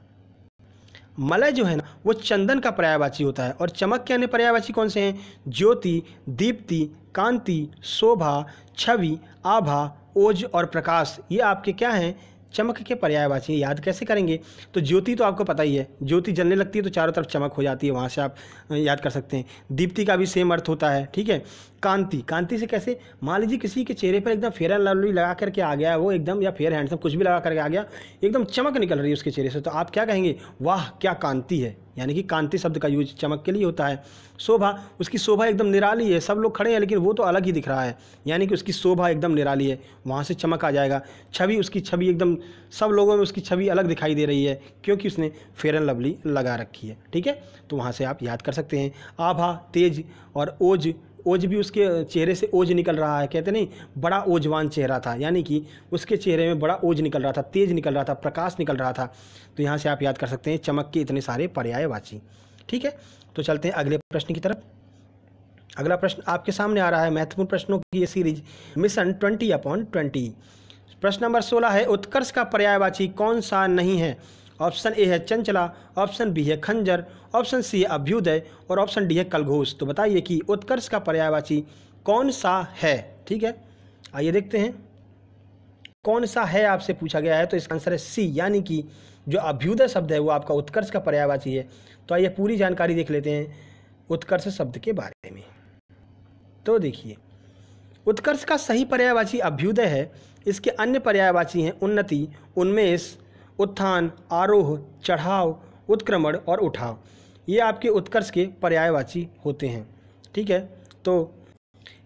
S1: मलय जो है ना वो चंदन का पर्यायवाची होता है और चमक के अन्य पर्यायवाची कौन से हैं ज्योति दीप्ति कांति शोभा छवि आभा ओज और प्रकाश ये आपके क्या हैं चमक के पर्यायवाची याद कैसे करेंगे तो ज्योति तो आपको पता ही है ज्योति जलने लगती है तो चारों तरफ चमक हो जाती है वहाँ से आप याद कर सकते हैं दीप्ति का भी सेम अर्थ होता है ठीक है कांति कांति से कैसे मान लीजिए किसी के चेहरे पर एकदम फेयर लवली लगा करके आ गया वो एकदम या फेयर हैंडसम कुछ भी लगा करके आ गया एकदम चमक निकल रही है उसके चेहरे से तो आप क्या कहेंगे वाह क्या कांति है यानी कि कांति शब्द का यूज चमक के लिए होता है शोभा उसकी शोभा एकदम निराली है सब लोग खड़े हैं लेकिन वो तो अलग ही दिख रहा है यानी कि उसकी शोभा एकदम निराली है वहाँ से चमक आ जाएगा छवि उसकी छवि एकदम सब लोगों में उसकी छवि अलग दिखाई दे रही है क्योंकि उसने फेयर एंड लवली लगा रखी है ठीक है तो वहाँ से आप याद कर सकते हैं आभा तेज और ओज ओज भी उसके चेहरे से ओज निकल रहा है कहते नहीं बड़ा ओजवान चेहरा था यानी कि उसके चेहरे में बड़ा ओज निकल रहा था तेज निकल रहा था प्रकाश निकल रहा था तो यहाँ से आप याद कर सकते हैं चमक के इतने सारे पर्यायवाची ठीक है तो चलते हैं अगले प्रश्न की तरफ अगला प्रश्न आपके सामने आ रहा है महत्वपूर्ण प्रश्नों की ये series mission twenty upon twenty प्रश्न नंबर सोलह है उत्कर्ष का पर्यायवाची कौन सा नहीं है ऑप्शन ए है चंचला ऑप्शन बी है खंजर ऑप्शन सी है अभ्युदय और ऑप्शन डी है कलघोष तो बताइए कि उत्कर्ष का पर्यायवाची कौन सा है ठीक है आइए देखते हैं कौन सा है आपसे पूछा गया है तो इसका आंसर है सी यानी कि जो अभ्युदय शब्द है वो आपका उत्कर्ष का पर्यायवाची है तो आइए पूरी जानकारी देख लेते हैं उत्कर्ष शब्द के बारे में तो देखिए उत्कर्ष का सही पर्यायवाची अभ्युदय है इसके अन्य पर्यायवाची हैं उन्नति उन्मेष उत्थान आरोह चढ़ाव उत्क्रमण और उठाव ये आपके उत्कर्ष के पर्यायवाची होते हैं ठीक है तो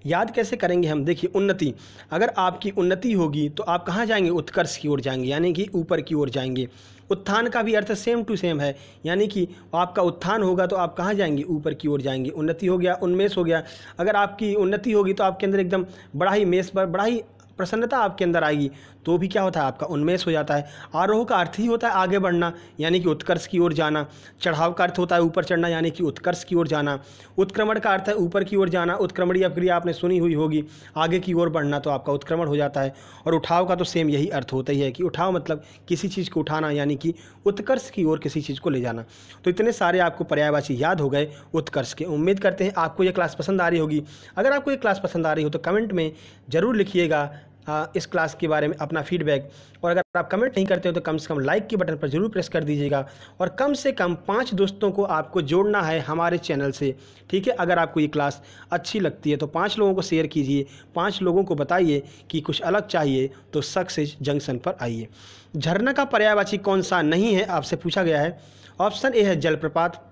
S1: याद कैसे करेंगे हम देखिए उन्नति अगर आपकी उन्नति होगी तो आप कहाँ जाएंगे उत्कर्ष की ओर जाएंगे यानी कि ऊपर की ओर जाएंगे उत्थान का भी अर्थ सेम टू सेम है यानी कि आपका उत्थान होगा तो आप कहाँ जाएंगे ऊपर की ओर जाएंगे उन्नति हो गया उन्मेष हो गया अगर आपकी उन्नति होगी तो आपके अंदर एकदम बड़ा ही मेष पर बड़ा ही प्रसन्नता आपके अंदर आएगी तो भी क्या होता है आपका उन्मेष हो जाता है आरोह का अर्थ ही होता है आगे बढ़ना यानी कि उत्कर्ष की ओर जाना चढ़ाव का अर्थ होता है ऊपर चढ़ना यानी कि उत्कर्ष की ओर जाना उत्क्रमण का अर्थ है ऊपर की ओर जाना उत्क्रमणीय क्रिया आपने सुनी हुई होगी आगे की ओर बढ़ना तो आपका उत्क्रमण हो जाता है और उठाव का तो सेम यही अर्थ होता ही है कि उठाव मतलब किसी चीज़ को उठाना यानी कि उत्कर्ष की ओर किसी चीज़ को ले जाना तो इतने सारे आपको पर्यायवाची याद हो गए उत्कर्ष के उम्मीद करते हैं आपको ये क्लास पसंद आ रही होगी अगर आपको ये क्लास पसंद आ रही हो तो कमेंट में ज़रूर लिखिएगा हाँ, इस क्लास के बारे में अपना फीडबैक और अगर आप कमेंट नहीं करते हो तो कम से कम लाइक के बटन पर ज़रूर प्रेस कर दीजिएगा और कम से कम पाँच दोस्तों को आपको जोड़ना है हमारे चैनल से ठीक है अगर आपको ये क्लास अच्छी लगती है तो पाँच लोगों को शेयर कीजिए पाँच लोगों को बताइए कि कुछ अलग चाहिए तो सक्सेस जंक्शन पर आइए झरना का पर्यायवाची कौन सा नहीं है आपसे पूछा गया है ऑप्शन ए है जलप्रपात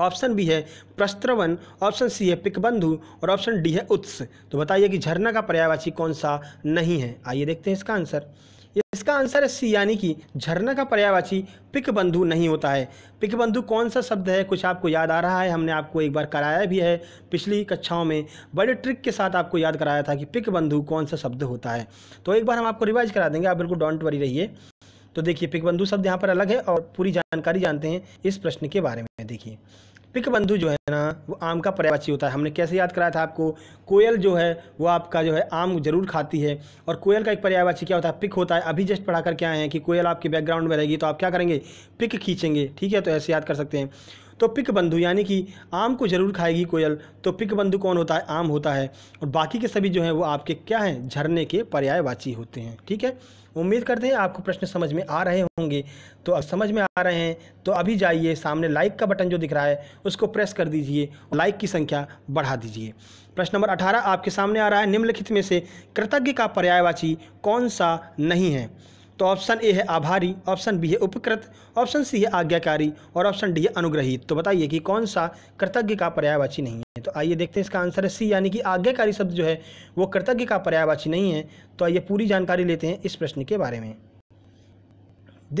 S1: ऑप्शन बी है प्रस्त्रवन ऑप्शन सी है पिकबंधु और ऑप्शन डी है उत्स तो बताइए कि झरना का पर्यायवाची कौन सा नहीं है आइए देखते हैं इसका आंसर इसका आंसर है सी यानी कि झरना का पर्यायवाची पिकबंधु नहीं होता है पिकबंधु कौन सा शब्द है कुछ आपको याद आ रहा है हमने आपको एक बार कराया भी है पिछली कक्षाओं में बड़े ट्रिक के साथ आपको याद कराया था कि पिकबंधु कौन सा शब्द होता है तो एक बार हम आपको रिवाइज करा देंगे आप बिल्कुल डोंट वरी रहिए तो देखिए पिकबंधु शब्द यहाँ पर अलग है और पूरी जानकारी जानते हैं इस प्रश्न के बारे में देखिए पिक बंधु जो है ना वो आम का पर्यावाची होता है हमने कैसे याद कराया था आपको कोयल जो है वो आपका जो है आम जरूर खाती है और कोयल का एक पर्यावाची क्या होता है पिक होता है अभी जस्ट पढ़ा कर क्या आए हैं कि कोयल आपके बैकग्राउंड में रहेगी तो आप क्या करेंगे पिक खींचेंगे ठीक है तो ऐसे याद कर सकते हैं तो पिक बंधु यानी कि आम को जरूर खाएगी कोयल तो पिक बंधु कौन होता है आम होता है और बाकी के सभी जो हैं वो आपके क्या हैं झरने के पर्यायवाची होते हैं ठीक है उम्मीद करते हैं आपको प्रश्न समझ में आ रहे होंगे तो अब समझ में आ रहे हैं तो अभी जाइए सामने लाइक का बटन जो दिख रहा है उसको प्रेस कर दीजिए लाइक की संख्या बढ़ा दीजिए प्रश्न नंबर अठारह आपके सामने आ रहा है निम्नलिखित में से कृतज्ञ का पर्यायवाची कौन सा नहीं है तो ऑप्शन ए है आभारी ऑप्शन बी है उपकृत ऑप्शन सी है आज्ञाकारी और ऑप्शन डी है अनुग्रहित तो बताइए कि कौन सा कृतज्ञ का पर्यायवाची नहीं है तो आइए देखते हैं इसका आंसर है सी यानी कि आज्ञाकारी शब्द जो है वो कृतज्ञ का पर्यायवाची नहीं है तो आइए पूरी जानकारी लेते हैं इस प्रश्न के बारे में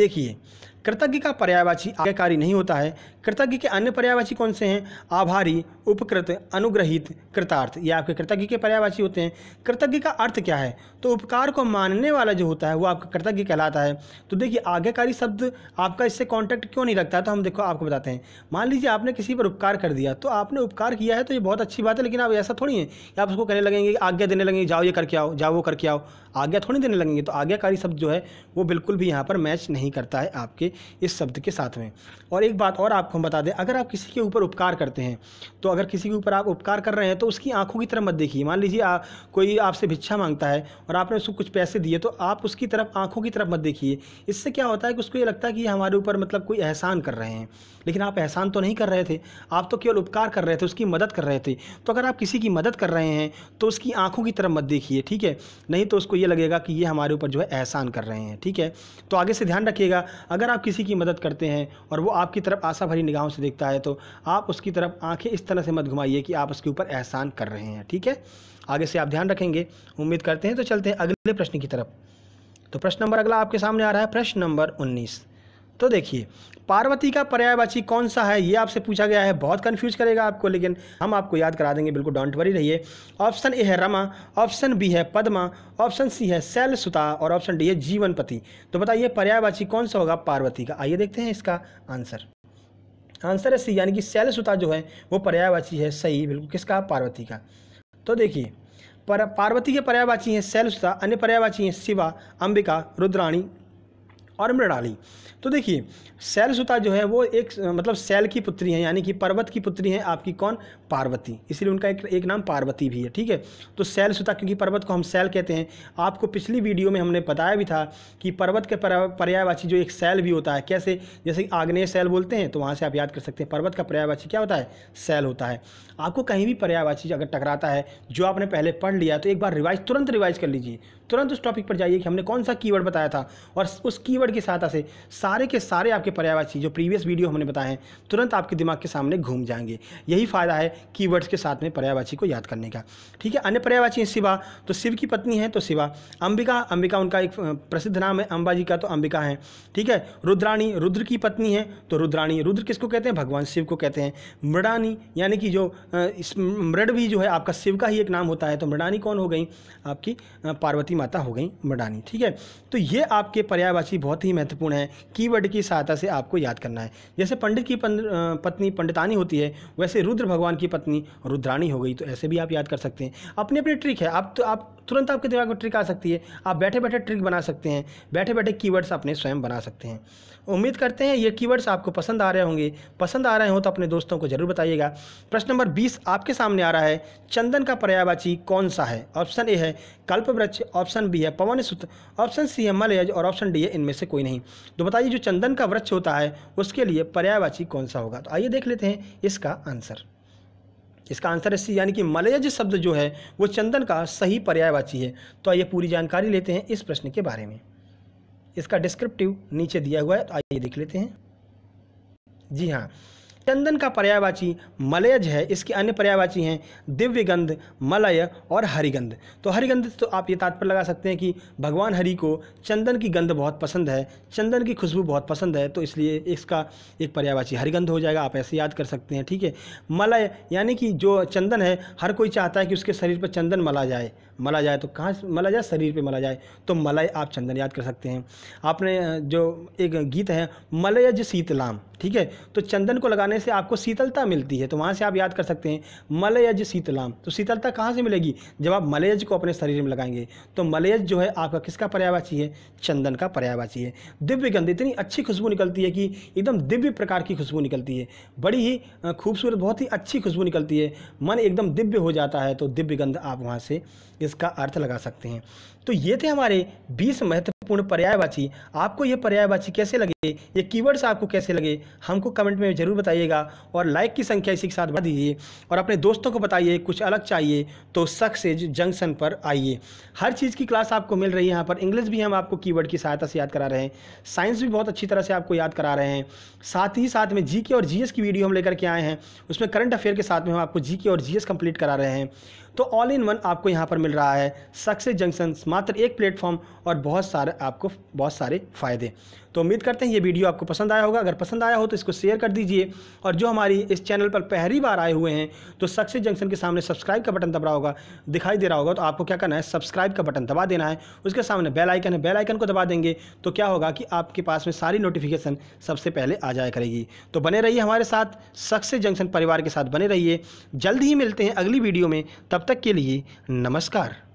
S1: देखिए कृतज्ञ का पर्यायवाची आज्ञाकारी नहीं होता है कृतज्ञ के अन्य पर्यायवाची कौन से हैं आभारी उपकृत अनुग्रहित कृतार्थ ये आपके कृतज्ञ के पर्यायवाची होते हैं कृतज्ञ का अर्थ क्या है तो उपकार को मानने वाला जो होता है वो आपका कृतज्ञ कहलाता है तो देखिए आज्ञाकारी शब्द आपका इससे कॉन्टैक्ट क्यों नहीं रखता तो हम देखो आपको बताते हैं मान लीजिए आपने किसी पर उपकार कर दिया तो आपने उपकार किया है तो ये बहुत अच्छी बात है लेकिन आप ऐसा थोड़ी है आप उसको कहने लगेंगे आज्ञा देने लगेंगे जाओ ये करके आओ जाओ वो करके आओ आज्ञा थोड़ी देने लगेंगे तो आज्ञाकारी शब्द जो है वो बिल्कुल भी यहाँ पर मैच नहीं करता है आपके इस शब्द के साथ में और एक बात और आपको हम बता दें अगर आप किसी के ऊपर उपकार करते हैं तो अगर किसी के ऊपर आप उपकार कर रहे हैं तो उसकी आंखों की तरफ मत देखिए मान लीजिए कोई आपसे भिक्षा मांगता है और आपने उसको कुछ पैसे दिए तो आप उसकी तरफ आंखों की तरफ मत देखिए इससे क्या होता है कि उसको ये लगता है कि हमारे ऊपर मतलब कोई एहसान कर रहे हैं लेकिन आप एहसान तो नहीं कर रहे थे आप तो केवल उपकार कर रहे थे उसकी मदद कर रहे थे तो अगर आप किसी की मदद कर रहे हैं तो उसकी आंखों की तरफ मत देखिए ठीक है नहीं तो उसको ये लगेगा कि ये हमारे ऊपर जो है एहसान कर रहे हैं ठीक है तो आगे से ध्यान रखिएगा अगर आप किसी की मदद करते हैं और वो आपकी तरफ आशा भरी निगाहों से देखता है तो आप उसकी तरफ आंखें इस तरह से मत घुमाइए कि आप उसके ऊपर एहसान कर रहे हैं ठीक है आगे से आप ध्यान रखेंगे उम्मीद करते हैं तो चलते हैं अगले प्रश्न की तरफ तो प्रश्न नंबर अगला आपके सामने आ रहा है प्रश्न नंबर उन्नीस तो देखिए पार्वती का पर्यायवाची कौन सा है ये आपसे पूछा गया है बहुत कन्फ्यूज करेगा आपको लेकिन हम आपको याद करा देंगे बिल्कुल डॉन्ट वरी रहिए ऑप्शन ए है रमा ऑप्शन बी है पद्मा ऑप्शन सी है सैल सुता और ऑप्शन डी है जीवनपति तो बताइए पर्यायवाची कौन सा होगा पार्वती का आइए देखते हैं इसका आंसर आंसर है सी यानी कि सैल सुता जो है वो पर्यायवाची है सही बिल्कुल किसका पार्वती का तो देखिए पर पार्वती के पर्यायवाची हैं सैलसुता अन्य पर्यायवाची हैं शिवा अंबिका रुद्राणी और मृणाली तो देखिए सैलसुता जो है वो एक मतलब सैल की पुत्री है यानी कि पर्वत की पुत्री है आपकी कौन पार्वती इसलिए उनका एक, एक नाम पार्वती भी है ठीक है तो सैलसुता क्योंकि पर्वत को हम सैल कहते हैं आपको पिछली वीडियो में हमने बताया भी था कि पर्वत के पर्यायवाची जो एक सैल भी होता है कैसे जैसे आग्नेय सैल बोलते हैं तो वहाँ से आप याद कर सकते हैं पर्वत का पर्यायवाची क्या होता है सैल होता है आपको कहीं भी पर्यायवाची अगर टकराता है जो आपने पहले पढ़ लिया तो एक बार रिवाइज तुरंत रिवाइज कर लीजिए तुरंत उस टॉपिक पर जाइए कि हमने कौन सा कीवर्ड बताया था और उस कीवर्ड के सहायता से सारे के सारे आपके पर्यायवाची जो प्रीवियस वीडियो हमने बताए हैं तुरंत आपके दिमाग के सामने घूम जाएंगे यही फ़ायदा है कीवर्ड्स के साथ में पर्यायवाची को याद करने का ठीक है अन्य पर्यायवाची शिवा तो शिव की पत्नी है तो शिवा अंबिका अंबिका उनका एक प्रसिद्ध नाम है अंबा जी का तो अंबिका है ठीक है रुद्राणी रुद्र की पत्नी है तो रुद्राणी रुद्र किसको कहते हैं भगवान शिव को कहते हैं मृणानी यानी कि जो इस मृड भी जो है आपका शिव का ही एक नाम होता है तो मृडानी कौन हो गई आपकी पार्वती माता हो गई मृडानी ठीक है तो ये आपके पर्यायवाची बहुत ही महत्वपूर्ण है कीवर्ड की सहायता से आपको याद करना है जैसे पंडित की पत्नी पंडितानी होती है वैसे रुद्र भगवान की पत्नी रुद्राणी हो गई तो ऐसे भी आप याद कर सकते हैं अपनी अपनी ट्रिक है आप तो आप तुरंत आपके दिमाग में ट्रिक आ सकती है आप बैठे बैठे ट्रिक बना सकते हैं बैठे बैठे कीवर्ड्स अपने स्वयं बना सकते हैं उम्मीद करते हैं ये कीवर्ड्स आपको पसंद आ रहे होंगे पसंद आ रहे हों तो अपने दोस्तों को जरूर बताइएगा प्रश्न नंबर बीस आपके सामने आ रहा है चंदन का पर्यायवाची कौन सा है ऑप्शन ए है कल्प ऑप्शन बी है पवन सूत्र ऑप्शन सी है मलयज और ऑप्शन डी है इनमें से कोई नहीं तो बताइए जो चंदन का वृक्ष होता है उसके लिए पर्यायवाची कौन सा होगा तो आइए देख लेते हैं इसका आंसर इसका आंसर है सी यानी कि मलयज शब्द जो है वो चंदन का सही पर्यायवाची है तो आइए पूरी जानकारी लेते हैं इस प्रश्न के बारे में इसका डिस्क्रिप्टिव नीचे दिया हुआ है तो आइए देख लेते हैं जी हाँ चंदन का पर्यायवाची मलयज है इसके अन्य पर्यायवाची हैं दिव्य गंध मलय और हरिगंध तो हरिगंध तो आप ये तात्पर्य लगा सकते हैं कि भगवान हरि को चंदन की गंध बहुत पसंद है चंदन की खुशबू बहुत पसंद है तो इसलिए इसका एक पर्यायवाची हरिगंध हो जाएगा आप ऐसे याद कर सकते हैं ठीक है मलय यानी कि जो चंदन है हर कोई चाहता है कि उसके शरीर पर चंदन मला जाए मला जाए तो कहाँ मला जाए शरीर पे मला जाए तो मलय आप चंदन याद कर सकते हैं आपने जो एक गीत है मलय ज शीतलाम ठीक है तो चंदन को लगाने से आपको शीतलता मिलती है तो वहाँ से आप याद कर सकते हैं मलयज शीतलाम तो शीतलता कहाँ से मिलेगी जब आप मलयज को अपने शरीर में लगाएंगे तो मलयज जो है आपका किसका पर्यावाची है चंदन का पर्यावाची है दिव्य गंध इतनी अच्छी खुशबू निकलती है कि एकदम दिव्य प्रकार की खुशबू निकलती है बड़ी ही खूबसूरत बहुत ही अच्छी खुशबू निकलती है मन एकदम दिव्य हो जाता है तो दिव्य गंध आप वहाँ से इसका अर्थ लगा सकते हैं तो ये थे हमारे 20 महत्वपूर्ण पर्यायवाची आपको ये पर्यायवाची कैसे लगे ये कीवर्ड्स आपको कैसे लगे हमको कमेंट में ज़रूर बताइएगा और लाइक की संख्या इसी के साथ बढ़ा दीजिए और अपने दोस्तों को बताइए कुछ अलग चाहिए तो सक्सेज जंक्शन पर आइए हर चीज़ की क्लास आपको मिल रही है यहाँ पर इंग्लिश भी हम आपको कीवर्ड की सहायता से याद करा रहे हैं साइंस भी बहुत अच्छी तरह से आपको याद करा रहे हैं साथ ही साथ में जी और जी की वीडियो हम लेकर के आए हैं उसमें करंट अफेयर के साथ में हम आपको जी और जी कंप्लीट करा रहे हैं तो ऑल इन वन आपको यहाँ पर मिल रहा है सक्सेस जंक्शन मात्र एक प्लेटफॉर्म और बहुत सारे आपको बहुत सारे फ़ायदे तो उम्मीद करते हैं ये वीडियो आपको पसंद आया होगा अगर पसंद आया हो तो इसको शेयर कर दीजिए और जो हमारी इस चैनल पर पहली बार आए हुए हैं तो सक्सेस जंक्शन के सामने सब्सक्राइब का बटन दबा होगा दिखाई दे रहा होगा तो आपको क्या करना है सब्सक्राइब का बटन दबा देना है उसके सामने बेल आइकन है बेल आइकन को दबा देंगे तो क्या होगा कि आपके पास में सारी नोटिफिकेशन सबसे पहले आ जाया करेगी तो बने रहिए हमारे साथ सक्सेस जंक्शन परिवार के साथ बने रहिए जल्द ही मिलते हैं अगली वीडियो में तब तक के लिए नमस्कार